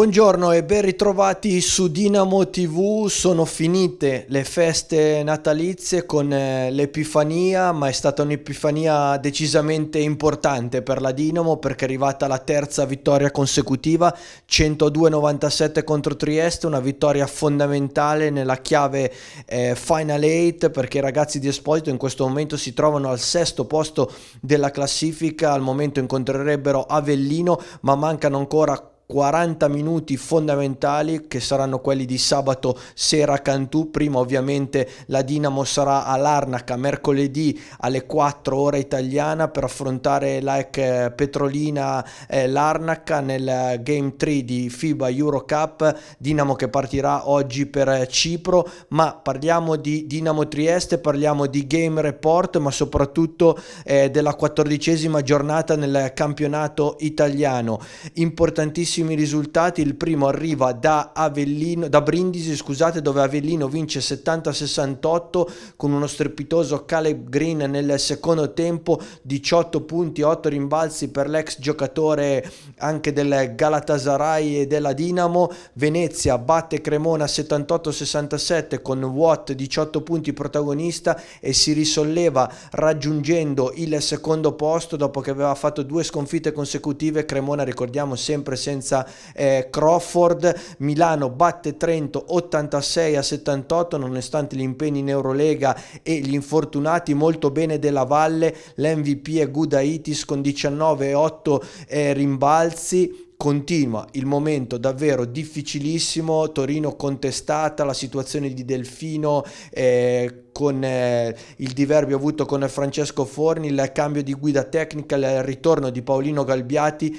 Buongiorno e ben ritrovati su Dinamo TV, sono finite le feste natalizie con eh, l'Epifania, ma è stata un'Epifania decisamente importante per la Dinamo perché è arrivata la terza vittoria consecutiva, 102-97 contro Trieste, una vittoria fondamentale nella chiave eh, Final 8 perché i ragazzi di Esposito in questo momento si trovano al sesto posto della classifica, al momento incontrerebbero Avellino ma mancano ancora 40 minuti fondamentali che saranno quelli di sabato sera a Cantù, prima ovviamente la Dinamo sarà all'Arnaca mercoledì alle 4 ora italiana per affrontare la l'AEC eh, Petrolina eh, l'Arnaca nel Game 3 di FIBA Eurocup, Dinamo che partirà oggi per eh, Cipro, ma parliamo di Dinamo Trieste, parliamo di Game Report, ma soprattutto eh, della quattordicesima giornata nel campionato italiano. Importantissimo ottimi risultati. Il primo arriva da, Avellino, da Brindisi, scusate, dove Avellino vince 70-68 con uno strepitoso Caleb Green nel secondo tempo, 18 punti, 8 rimbalzi per l'ex giocatore anche del Galatasaray e della Dinamo. Venezia batte Cremona 78-67 con Watt 18 punti protagonista e si risolleva raggiungendo il secondo posto dopo che aveva fatto due sconfitte consecutive. Cremona ricordiamo sempre senza senza eh, Crawford, Milano batte Trento 86 a 78 nonostante gli impegni in Eurolega e gli infortunati molto bene della Valle, l'MVP è Gudaitis con 19-8 eh, rimbalzi continua il momento davvero difficilissimo, Torino contestata, la situazione di Delfino eh, con eh, il diverbio avuto con Francesco Forni, il cambio di guida tecnica, il ritorno di Paolino Galbiati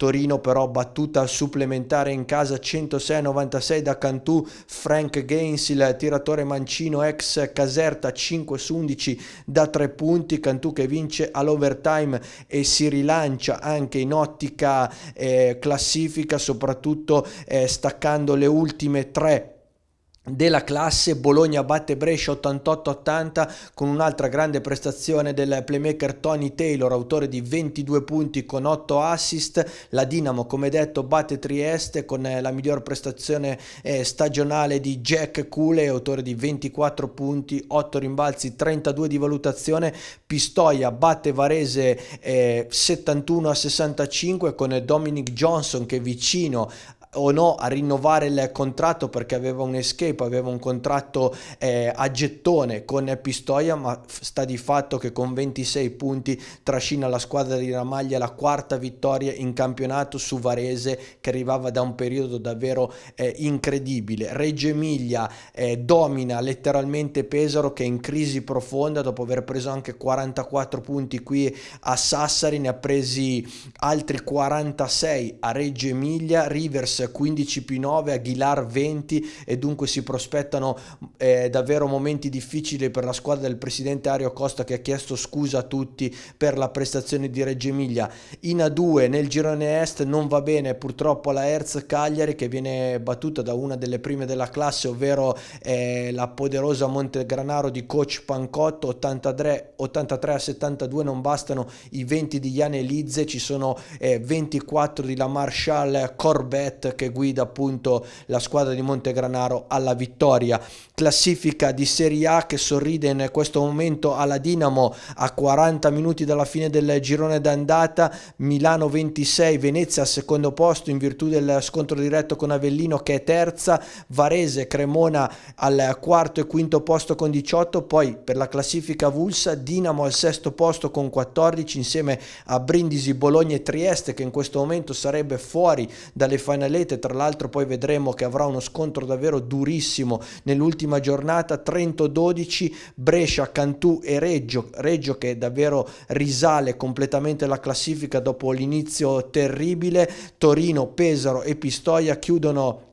Torino però battuta supplementare in casa 106-96 da Cantù, Frank Gaines il tiratore mancino ex Caserta 5 su 11 da 3 punti, Cantù che vince all'overtime e si rilancia anche in ottica eh, classifica soprattutto eh, staccando le ultime 3 della classe Bologna batte Brescia 88-80 con un'altra grande prestazione del playmaker Tony Taylor autore di 22 punti con 8 assist la Dinamo come detto batte Trieste con eh, la miglior prestazione eh, stagionale di Jack Cule autore di 24 punti 8 rimbalzi 32 di valutazione Pistoia batte Varese eh, 71 65 con Dominic Johnson che è vicino o no a rinnovare il contratto perché aveva un escape, aveva un contratto eh, a gettone con Pistoia, ma sta di fatto che con 26 punti trascina la squadra di Ramaglia la quarta vittoria in campionato su Varese che arrivava da un periodo davvero eh, incredibile. Reggio Emilia eh, domina letteralmente Pesaro che è in crisi profonda dopo aver preso anche 44 punti qui a Sassari, ne ha presi altri 46 a Reggio Emilia, Rivers 15 più 9, Aguilar 20 e dunque si prospettano eh, davvero momenti difficili per la squadra del presidente Ario Costa che ha chiesto scusa a tutti per la prestazione di Reggio Emilia. In A2 nel girone est non va bene purtroppo la Herz Cagliari che viene battuta da una delle prime della classe ovvero eh, la poderosa Montegranaro di coach Pancotto 83, 83 a 72 non bastano i 20 di Iane Lizze ci sono eh, 24 di la Marshall Corbett che guida appunto la squadra di Montegranaro alla vittoria. Classifica di Serie A che sorride in questo momento alla Dinamo a 40 minuti dalla fine del girone d'andata, Milano 26, Venezia al secondo posto in virtù del scontro diretto con Avellino che è terza, Varese, Cremona al quarto e quinto posto con 18, poi per la classifica Vulsa Dinamo al sesto posto con 14 insieme a Brindisi, Bologna e Trieste che in questo momento sarebbe fuori dalle finalette Spalete, tra l'altro poi vedremo che avrà uno scontro davvero durissimo nell'ultima giornata, Trento 12, Brescia, Cantù e Reggio, Reggio che davvero risale completamente la classifica dopo l'inizio terribile, Torino, Pesaro e Pistoia chiudono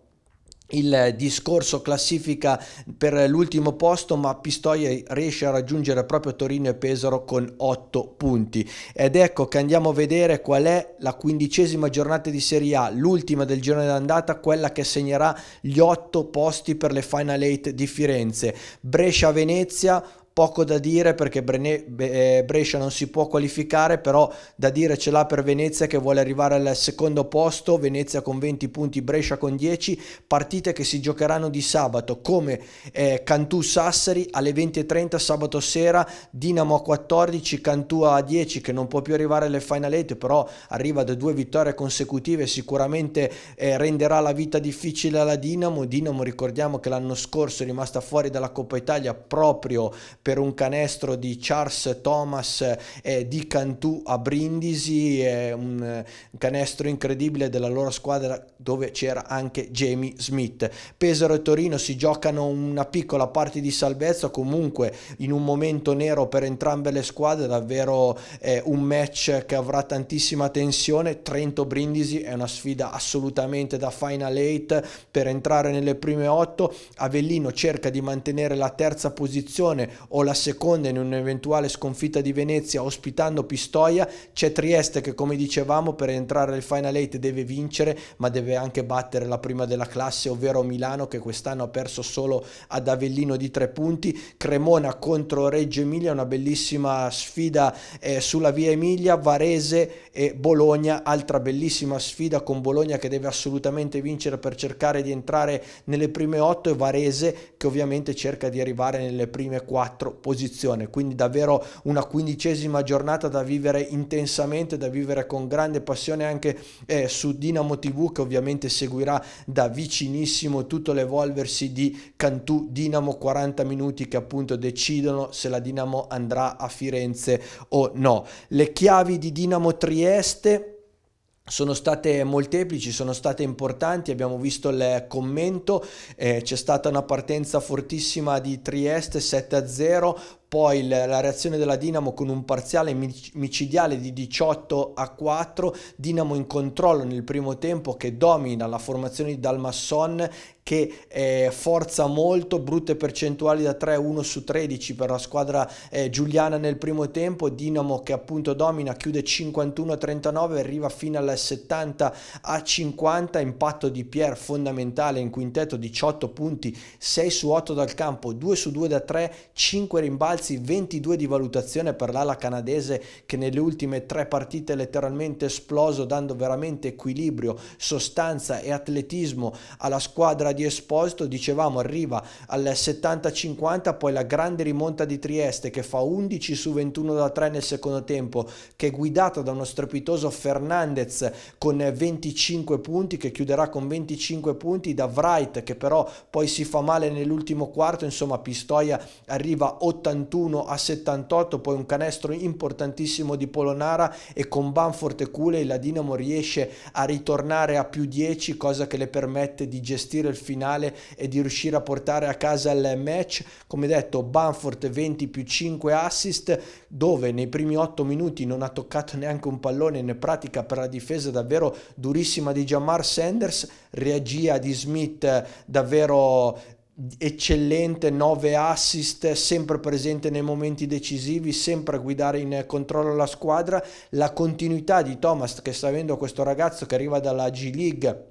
il discorso classifica per l'ultimo posto ma Pistoia riesce a raggiungere proprio Torino e Pesaro con 8 punti ed ecco che andiamo a vedere qual è la quindicesima giornata di Serie A l'ultima del girone d'andata quella che segnerà gli 8 posti per le Final 8 di Firenze Brescia-Venezia poco da dire perché eh, Brescia non si può qualificare, però da dire ce l'ha per Venezia che vuole arrivare al secondo posto, Venezia con 20 punti, Brescia con 10, partite che si giocheranno di sabato come eh, Cantù Sassari alle 20.30 sabato sera, Dinamo a 14, Cantù a 10 che non può più arrivare alle final 8, però arriva da due vittorie consecutive, sicuramente eh, renderà la vita difficile alla Dinamo, Dinamo ricordiamo che l'anno scorso è rimasta fuori dalla Coppa Italia proprio per un canestro di Charles Thomas eh, di Cantù a Brindisi, eh, un, canestro incredibile della loro squadra dove c'era anche Jamie Smith. Pesaro e Torino si giocano una piccola parte di salvezza, comunque in un momento nero per entrambe le squadre, davvero eh, un match che avrà tantissima tensione. Trento Brindisi è una sfida assolutamente da Final Eight per entrare nelle prime 8. Avellino cerca di mantenere la terza posizione o la seconda in un'eventuale sconfitta di Venezia ospitando Pistoia, c'è Trieste che come dicevamo per entrare nel Final 8 deve vincere ma deve anche battere la prima della classe ovvero Milano che quest'anno ha perso solo ad Avellino di tre punti, Cremona contro Reggio Emilia, una bellissima sfida eh, sulla via Emilia, Varese e Bologna, altra bellissima sfida con Bologna che deve assolutamente vincere per cercare di entrare nelle prime otto e Varese che ovviamente cerca di arrivare nelle prime quattro posizione, quindi davvero una quindicesima giornata da vivere intensamente, da vivere con grande passione anche eh, su Dinamo TV che ovviamente seguirà da vicinissimo tutto l'evolversi di Cantù Dinamo 40 minuti che appunto decidono se la Dinamo andrà a Firenze o no. Le chiavi di Dinamo Trieste sono state molteplici, sono state importanti, abbiamo visto il commento, eh, c'è stata una partenza fortissima di Trieste 7-0, poi la reazione della Dinamo con un parziale micidiale di 18 a 4, Dinamo in controllo nel primo tempo che domina la formazione di Dalmasson che eh, forza molto, brutte percentuali da 3, 1 su 13 per la squadra eh, giuliana nel primo tempo, Dinamo che appunto domina, chiude 51 39, arriva fino alla 70 50, impatto di Pierre fondamentale in quintetto, 18 punti, 6 su 8 dal campo, 2 su 2 da 3, 5 rimbalzi, 22 di valutazione per l'ala canadese che nelle ultime tre partite letteralmente esploso dando veramente equilibrio, sostanza e atletismo alla squadra di di Esposito dicevamo arriva al 70-50, poi la grande rimonta di Trieste che fa 11 su 21 da 3 nel secondo tempo, che è guidata da uno strepitoso Fernandez con 25 punti, che chiuderà con 25 punti, da Wright che però poi si fa male nell'ultimo quarto, insomma Pistoia arriva 81 a 78, poi un canestro importantissimo di Polonara e con Banfort e Culey la Dinamo riesce a ritornare a più 10, cosa che le permette di gestire il finale e di riuscire a portare a casa il match. Come detto, Banford 20 più 5 assist, dove nei primi 8 minuti non ha toccato neanche un pallone, in pratica per la difesa davvero durissima di Jamar Sanders, reagia di Smith davvero eccellente, 9 assist, sempre presente nei momenti decisivi, sempre a guidare in controllo la squadra, la continuità di Thomas che sta avendo questo ragazzo che arriva dalla G League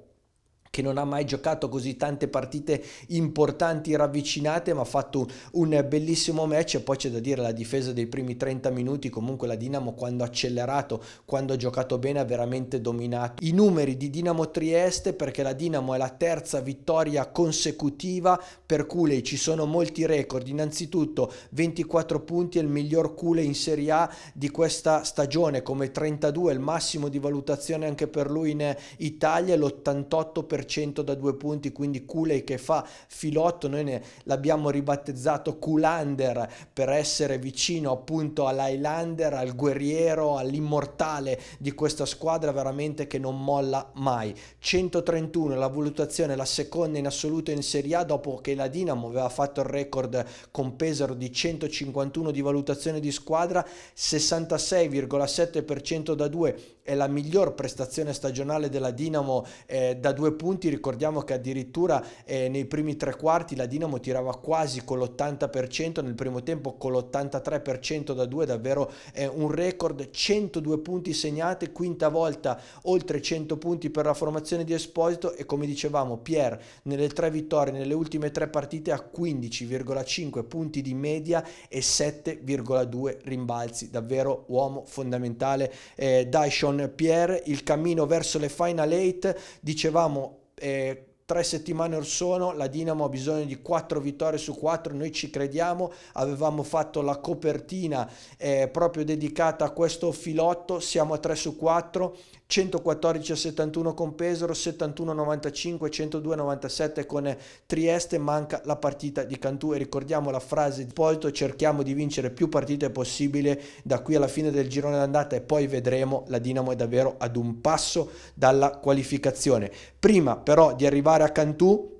che non ha mai giocato così tante partite importanti ravvicinate ma ha fatto un bellissimo match e poi c'è da dire la difesa dei primi 30 minuti comunque la Dinamo quando ha accelerato quando ha giocato bene ha veramente dominato i numeri di Dinamo Trieste perché la Dinamo è la terza vittoria consecutiva per Culei ci sono molti record innanzitutto 24 punti è il miglior Culei in Serie A di questa stagione come 32 il massimo di valutazione anche per lui in Italia l'88% da due punti, quindi Kulei che fa filotto, noi ne, l'abbiamo ribattezzato Kulander per essere vicino appunto all'Highlander, al guerriero, all'immortale di questa squadra veramente che non molla mai. 131 la valutazione, la seconda in assoluto in Serie A dopo che la Dinamo aveva fatto il record con Pesaro di 151 di valutazione di squadra, 66,7% da due è la miglior prestazione stagionale della Dinamo eh, da due punti punti, ricordiamo che addirittura eh, nei primi tre quarti la Dinamo tirava quasi con l'80%, nel primo tempo con l'83% da due, davvero è eh, un record, 102 punti segnati, quinta volta oltre 100 punti per la formazione di Esposito e come dicevamo Pierre nelle tre vittorie, nelle ultime tre partite ha 15,5 punti di media e 7,2 rimbalzi, davvero uomo fondamentale eh, Dyson Pierre, il cammino verso le Final 8, dicevamo eh, tre settimane or sono la Dinamo ha bisogno di quattro vittorie su quattro, noi ci crediamo, avevamo fatto la copertina eh, proprio dedicata a questo filotto, siamo a 3 su 4, 114 a 71 con Pesaro, 71 a 95, 102 a 97 con Trieste, manca la partita di Cantù e ricordiamo la frase di Polto, cerchiamo di vincere più partite possibile da qui alla fine del girone d'andata e poi vedremo, la Dinamo è davvero ad un passo dalla qualificazione. Prima però di arrivare pari a Cantù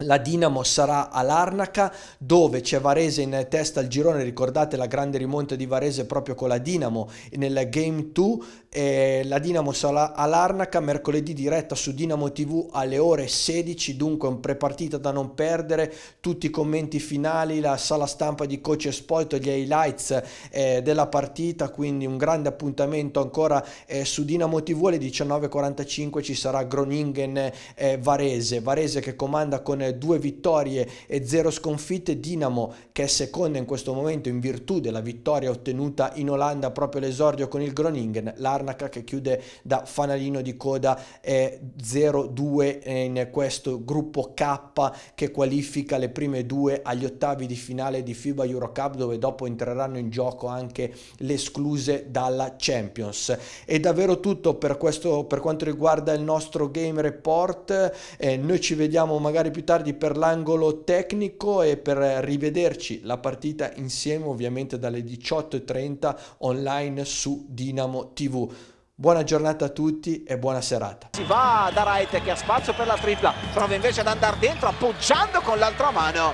la Dinamo sarà all'Arnaca dove c'è Varese in testa al girone, ricordate la grande rimonta di Varese proprio con la Dinamo nel Game 2 eh, la Dinamo sarà all'Arnaca mercoledì diretta su Dinamo TV alle ore 16, dunque un prepartita da non perdere, tutti i commenti finali, la sala stampa di coach Espoito, gli highlights eh, della partita, quindi un grande appuntamento ancora eh, su Dinamo TV alle 19.45 ci sarà Groningen eh, Varese, Varese che comanda con due vittorie e zero sconfitte, Dinamo che è seconda in questo momento in virtù della vittoria ottenuta in Olanda proprio l'esordio con il Groningen, l'Arnaca Larnaca che chiude da fanalino di coda eh, 0-2 in questo gruppo K che qualifica le prime due agli ottavi di finale di FIBA Eurocup dove dopo entreranno in gioco anche le escluse dalla Champions. È davvero tutto per, questo, per quanto riguarda il nostro game report, eh, noi ci vediamo magari più tardi per l'angolo tecnico e per rivederci la partita insieme ovviamente dalle 18.30 online su Dinamo TV. Buona giornata a tutti e buona serata. Si va da Wright che ha spazio per la tripla, prova invece ad andare dentro appoggiando con l'altra mano.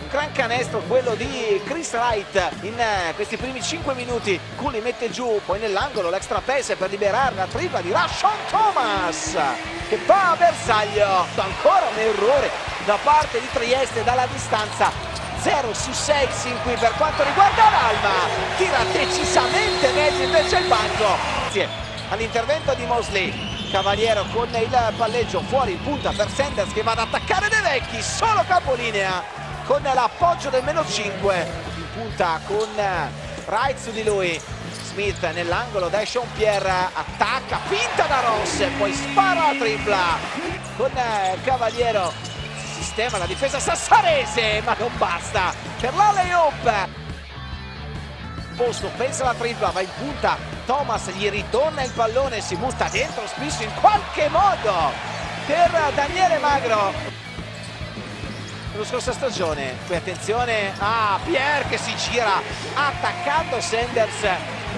Un gran canestro quello di Chris Wright in eh, questi primi 5 minuti. Cooley mette giù, poi nell'angolo l'extra pace per liberare la tripla di Rashon Thomas che va a bersaglio. Ancora un errore da parte di Trieste dalla distanza 0 su 6 sin qui per quanto riguarda l'Alma. Tira decisamente meglio invece il banco all'intervento di Mosley Cavaliero con il palleggio fuori in punta per Sanders che va ad attaccare De Vecchi solo capolinea con l'appoggio del meno 5 in punta con Wright su di lui Smith nell'angolo da Sean Pierre attacca finta da Ross e poi spara la tripla con eh, Cavaliero sistema la difesa sassarese ma non basta per la layup posto pensa la tripla va in punta Thomas gli ritorna il pallone, si butta dentro spesso in qualche modo per Daniele Magro. Lo scorsa stagione, qui attenzione a Pierre che si gira attaccando Sanders.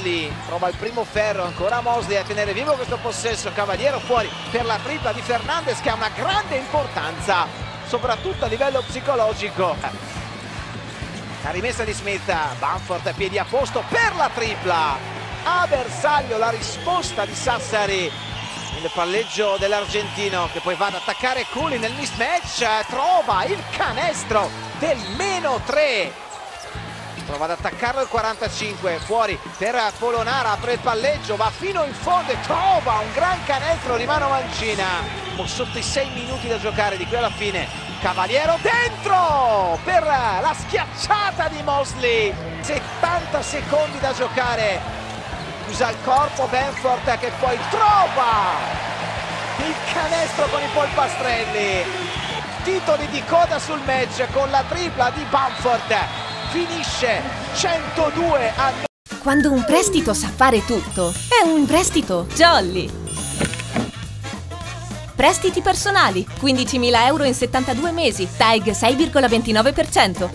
Lì prova il primo ferro, ancora Mosley a tenere vivo questo possesso, Cavaliero fuori per la tripla di Fernandez che ha una grande importanza, soprattutto a livello psicologico. La rimessa di Smith, Bamford piedi a posto per la tripla a bersaglio la risposta di Sassari il palleggio dell'argentino che poi va ad attaccare Culi nel mismatch trova il canestro del meno 3 prova ad attaccarlo il 45 fuori per Polonara apre il palleggio va fino in fondo e trova un gran canestro di Mano Mancina sotto i 6 minuti da giocare di qui alla fine Cavaliero dentro per la schiacciata di Mosley 70 secondi da giocare usa il corpo Benford che poi trova il canestro con i polpastrelli titoli di coda sul match con la tripla di Bamford finisce 102 a quando un prestito sa fare tutto è un prestito jolly prestiti personali 15.000 euro in 72 mesi TAG 6,29%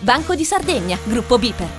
Banco di Sardegna, gruppo Biper